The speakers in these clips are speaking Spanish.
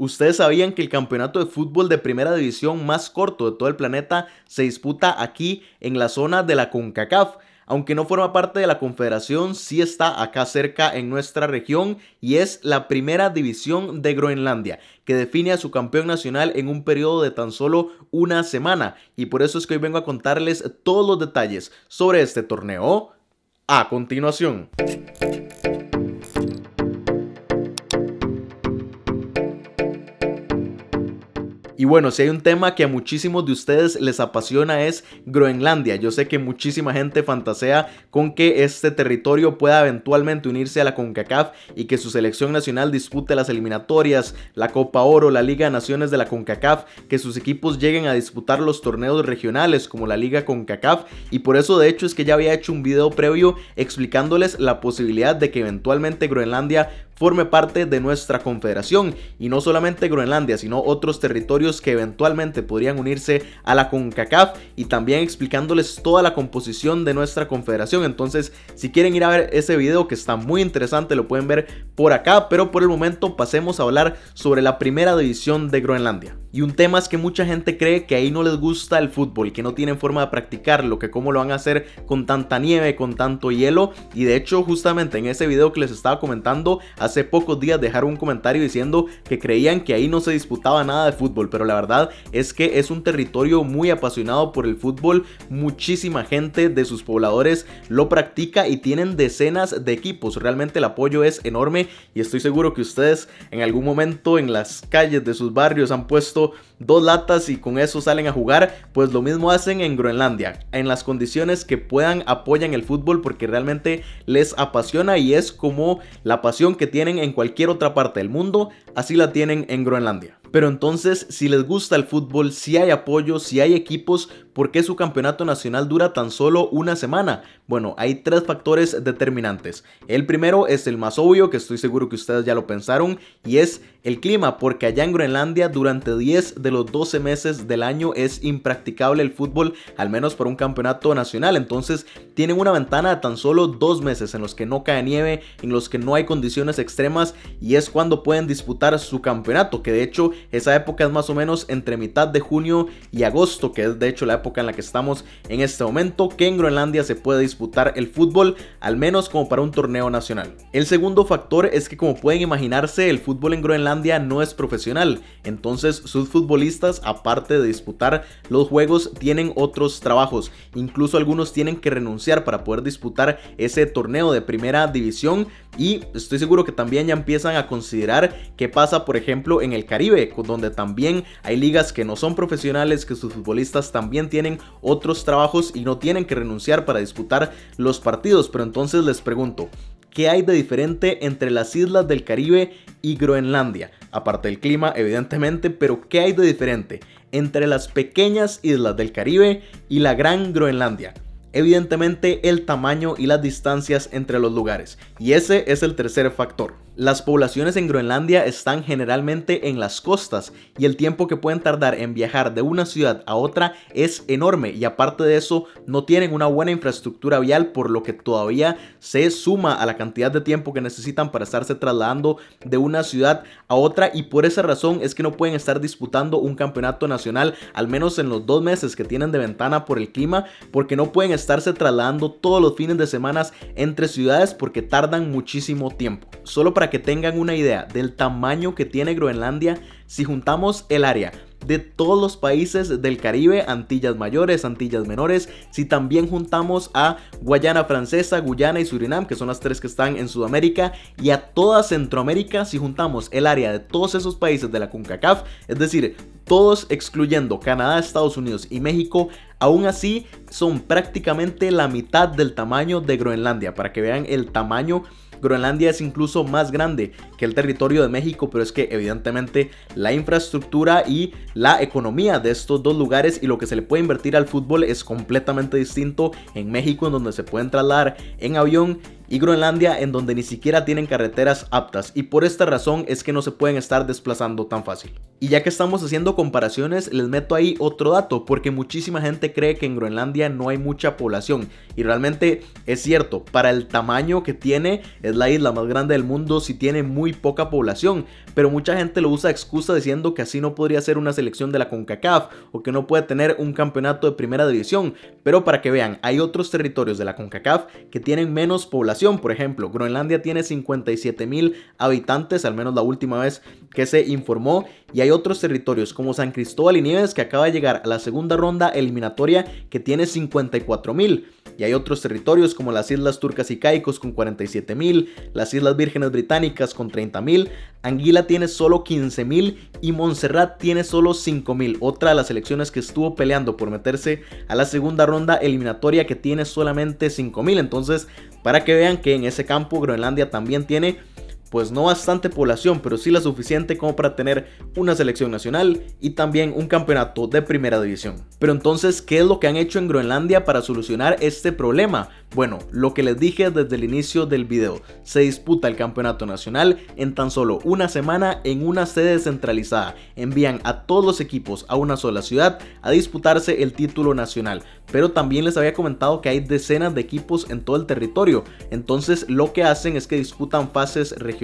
¿Ustedes sabían que el campeonato de fútbol de primera división más corto de todo el planeta se disputa aquí en la zona de la CONCACAF? Aunque no forma parte de la confederación, sí está acá cerca en nuestra región y es la primera división de Groenlandia, que define a su campeón nacional en un periodo de tan solo una semana. Y por eso es que hoy vengo a contarles todos los detalles sobre este torneo a continuación. bueno, si hay un tema que a muchísimos de ustedes les apasiona es Groenlandia. Yo sé que muchísima gente fantasea con que este territorio pueda eventualmente unirse a la CONCACAF y que su selección nacional dispute las eliminatorias, la Copa Oro, la Liga de Naciones de la CONCACAF, que sus equipos lleguen a disputar los torneos regionales como la Liga CONCACAF y por eso de hecho es que ya había hecho un video previo explicándoles la posibilidad de que eventualmente Groenlandia forme parte de nuestra confederación y no solamente Groenlandia, sino otros territorios que eventualmente podrían unirse a la CONCACAF y también explicándoles toda la composición de nuestra confederación. Entonces, si quieren ir a ver ese video que está muy interesante, lo pueden ver por acá, pero por el momento pasemos a hablar sobre la primera división de Groenlandia. Y un tema es que mucha gente cree que ahí no les gusta el fútbol, que no tienen forma de practicarlo, que cómo lo van a hacer con tanta nieve, con tanto hielo. Y de hecho, justamente en ese video que les estaba comentando, hace pocos días dejaron un comentario diciendo que creían que ahí no se disputaba nada de fútbol, pero la verdad es que es un territorio muy apasionado por el fútbol, muchísima gente de sus pobladores lo practica y tienen decenas de equipos, realmente el apoyo es enorme y estoy seguro que ustedes en algún momento en las calles de sus barrios han puesto dos latas y con eso salen a jugar, pues lo mismo hacen en Groenlandia, en las condiciones que puedan apoyan el fútbol porque realmente les apasiona y es como la pasión que tienen tienen en cualquier otra parte del mundo, así la tienen en Groenlandia. Pero entonces, si les gusta el fútbol, si hay apoyo, si hay equipos, ¿por qué su campeonato nacional dura tan solo una semana? Bueno, hay tres factores determinantes. El primero es el más obvio, que estoy seguro que ustedes ya lo pensaron, y es el clima, porque allá en Groenlandia durante 10 de los 12 meses del año es impracticable el fútbol, al menos para un campeonato nacional. Entonces, tienen una ventana de tan solo dos meses en los que no cae nieve, en los que no hay condiciones extremas, y es cuando pueden disputar su campeonato, que de hecho esa época es más o menos entre mitad de junio y agosto, que es de hecho la época en la que estamos en este momento, que en Groenlandia se puede disputar el fútbol, al menos como para un torneo nacional. El segundo factor es que como pueden imaginarse, el fútbol en Groenlandia no es profesional, entonces sus futbolistas, aparte de disputar los juegos, tienen otros trabajos, incluso algunos tienen que renunciar para poder disputar ese torneo de primera división y estoy seguro que también ya empiezan a considerar qué pasa, por ejemplo, en el Caribe, donde también hay ligas que no son profesionales, que sus futbolistas también tienen otros trabajos y no tienen que renunciar para disputar los partidos. Pero entonces les pregunto, ¿qué hay de diferente entre las islas del Caribe y Groenlandia? Aparte del clima, evidentemente, pero ¿qué hay de diferente entre las pequeñas islas del Caribe y la Gran Groenlandia? Evidentemente el tamaño y las distancias entre los lugares. Y ese es el tercer factor. Las poblaciones en Groenlandia están generalmente en las costas y el tiempo que pueden tardar en viajar de una ciudad a otra es enorme y aparte de eso no tienen una buena infraestructura vial por lo que todavía se suma a la cantidad de tiempo que necesitan para estarse trasladando de una ciudad a otra y por esa razón es que no pueden estar disputando un campeonato nacional al menos en los dos meses que tienen de ventana por el clima porque no pueden estarse trasladando todos los fines de semana entre ciudades porque tardan muchísimo tiempo. Solo para que tengan una idea del tamaño que tiene Groenlandia, si juntamos el área de todos los países del Caribe, Antillas Mayores, Antillas Menores, si también juntamos a Guayana Francesa, Guyana y Surinam, que son las tres que están en Sudamérica, y a toda Centroamérica, si juntamos el área de todos esos países de la CONCACAF, es decir, todos excluyendo Canadá, Estados Unidos y México, aún así son prácticamente la mitad del tamaño de Groenlandia, para que vean el tamaño Groenlandia es incluso más grande que el territorio de México, pero es que evidentemente la infraestructura y la economía de estos dos lugares y lo que se le puede invertir al fútbol es completamente distinto en México, en donde se pueden trasladar en avión y Groenlandia en donde ni siquiera tienen carreteras aptas y por esta razón es que no se pueden estar desplazando tan fácil. Y ya que estamos haciendo comparaciones, les meto ahí otro dato, porque muchísima gente cree que en Groenlandia no hay mucha población y realmente es cierto, para el tamaño que tiene, es la isla más grande del mundo si tiene muy poca población, pero mucha gente lo usa excusa diciendo que así no podría ser una selección de la CONCACAF o que no puede tener un campeonato de primera división, pero para que vean, hay otros territorios de la CONCACAF que tienen menos población por ejemplo, Groenlandia tiene 57 mil habitantes, al menos la última vez que se informó. Y hay otros territorios como San Cristóbal y Nieves que acaba de llegar a la segunda ronda eliminatoria que tiene 54.000 y hay otros territorios como las Islas Turcas y Caicos con 47.000, las Islas Vírgenes Británicas con 30.000, Anguila tiene solo 15.000 y Montserrat tiene solo 5.000, otra de las selecciones que estuvo peleando por meterse a la segunda ronda eliminatoria que tiene solamente 5.000, entonces para que vean que en ese campo Groenlandia también tiene pues no bastante población, pero sí la suficiente como para tener una selección nacional y también un campeonato de primera división. Pero entonces, ¿qué es lo que han hecho en Groenlandia para solucionar este problema? Bueno, lo que les dije desde el inicio del video, se disputa el campeonato nacional en tan solo una semana en una sede centralizada. Envían a todos los equipos a una sola ciudad a disputarse el título nacional, pero también les había comentado que hay decenas de equipos en todo el territorio, entonces lo que hacen es que disputan fases regionales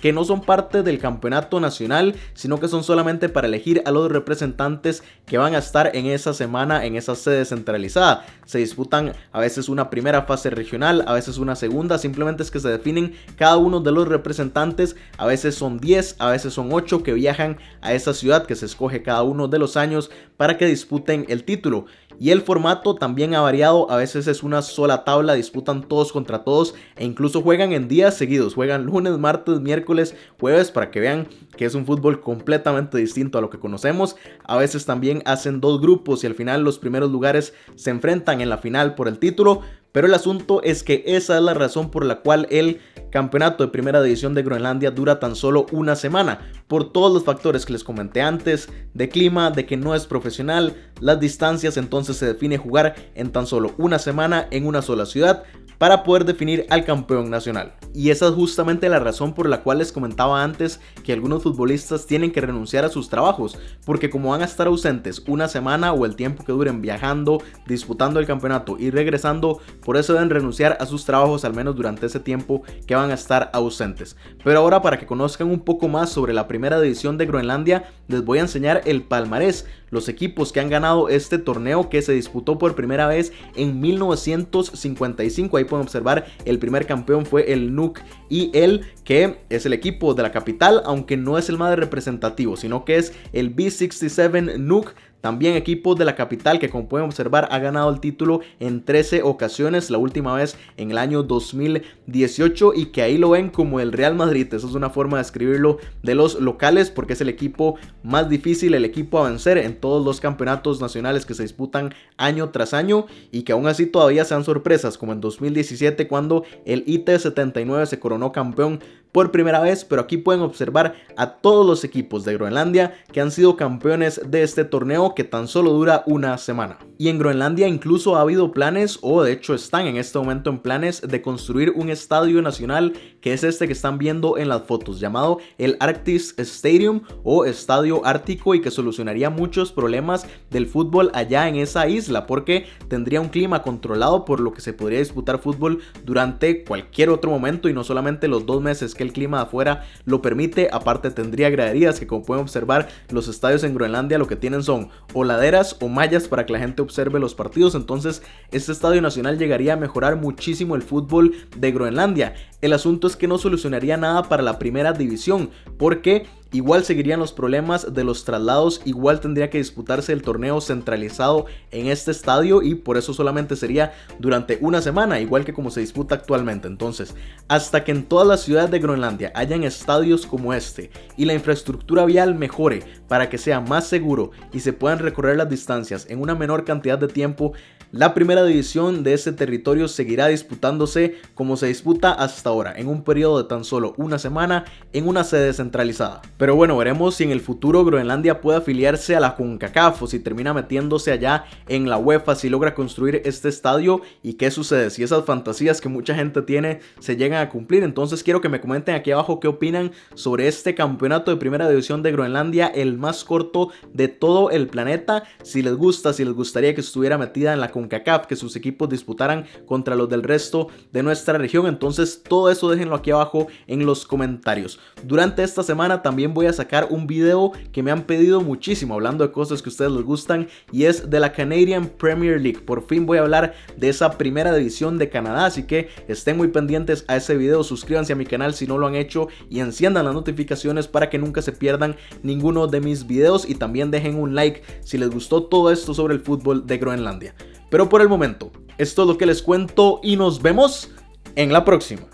que no son parte del campeonato nacional, sino que son solamente para elegir a los representantes que van a estar en esa semana en esa sede centralizada. Se disputan a veces una primera fase regional, a veces una segunda, simplemente es que se definen cada uno de los representantes, a veces son 10, a veces son 8 que viajan a esa ciudad que se escoge cada uno de los años para que disputen el título y el formato también ha variado, a veces es una sola tabla, disputan todos contra todos e incluso juegan en días seguidos, juegan lunes, martes, miércoles, jueves para que vean que es un fútbol completamente distinto a lo que conocemos. A veces también hacen dos grupos y al final los primeros lugares se enfrentan en la final por el título, pero el asunto es que esa es la razón por la cual el campeonato de primera división de Groenlandia dura tan solo una semana, por todos los factores que les comenté antes, de clima, de que no es profesional, las distancias, entonces se define jugar en tan solo una semana en una sola ciudad, para poder definir al campeón nacional. Y esa es justamente la razón por la cual les comentaba antes que algunos futbolistas tienen que renunciar a sus trabajos, porque como van a estar ausentes una semana o el tiempo que duren viajando, disputando el campeonato y regresando, por eso deben renunciar a sus trabajos al menos durante ese tiempo que van a estar ausentes. Pero ahora para que conozcan un poco más sobre la primera división de Groenlandia, les voy a enseñar el palmarés los equipos que han ganado este torneo que se disputó por primera vez en 1955. Ahí pueden observar el primer campeón fue el Nuke y el que es el equipo de la capital, aunque no es el más representativo, sino que es el B67 Nuke. También equipos de la capital que como pueden observar ha ganado el título en 13 ocasiones, la última vez en el año 2018 y que ahí lo ven como el Real Madrid, eso es una forma de escribirlo de los locales porque es el equipo más difícil, el equipo a vencer en todos los campeonatos nacionales que se disputan año tras año y que aún así todavía sean sorpresas como en 2017 cuando el IT79 se coronó campeón por primera vez, pero aquí pueden observar a todos los equipos de Groenlandia que han sido campeones de este torneo que tan solo dura una semana. Y en Groenlandia incluso ha habido planes, o de hecho están en este momento en planes, de construir un estadio nacional que es este que están viendo en las fotos, llamado el Arctis Stadium o Estadio Ártico y que solucionaría muchos problemas del fútbol allá en esa isla porque tendría un clima controlado por lo que se podría disputar fútbol durante cualquier otro momento y no solamente los dos meses que el clima afuera lo permite. Aparte tendría graderías que como pueden observar los estadios en Groenlandia lo que tienen son o laderas o mallas para que la gente observe los partidos. Entonces este estadio nacional llegaría a mejorar muchísimo el fútbol de Groenlandia. El asunto es que no solucionaría nada para la primera división porque Igual seguirían los problemas de los traslados, igual tendría que disputarse el torneo centralizado en este estadio y por eso solamente sería durante una semana, igual que como se disputa actualmente. Entonces, hasta que en todas las ciudades de Groenlandia hayan estadios como este y la infraestructura vial mejore para que sea más seguro y se puedan recorrer las distancias en una menor cantidad de tiempo, la primera división de ese territorio seguirá disputándose como se disputa hasta ahora, en un periodo de tan solo una semana en una sede centralizada. Pero bueno, veremos si en el futuro Groenlandia puede afiliarse a la CONCACAF o si termina metiéndose allá en la UEFA, si logra construir este estadio y qué sucede, si esas fantasías que mucha gente tiene se llegan a cumplir. Entonces quiero que me comenten aquí abajo qué opinan sobre este campeonato de primera división de Groenlandia, el más corto de todo el planeta. Si les gusta, si les gustaría que estuviera metida en la que sus equipos disputaran contra los del resto de nuestra región. Entonces todo eso déjenlo aquí abajo en los comentarios. Durante esta semana también voy a sacar un video que me han pedido muchísimo hablando de cosas que a ustedes les gustan y es de la Canadian Premier League. Por fin voy a hablar de esa primera división de Canadá, así que estén muy pendientes a ese video, suscríbanse a mi canal si no lo han hecho y enciendan las notificaciones para que nunca se pierdan ninguno de mis videos y también dejen un like si les gustó todo esto sobre el fútbol de Groenlandia. Pero por el momento, es todo lo que les cuento y nos vemos en la próxima.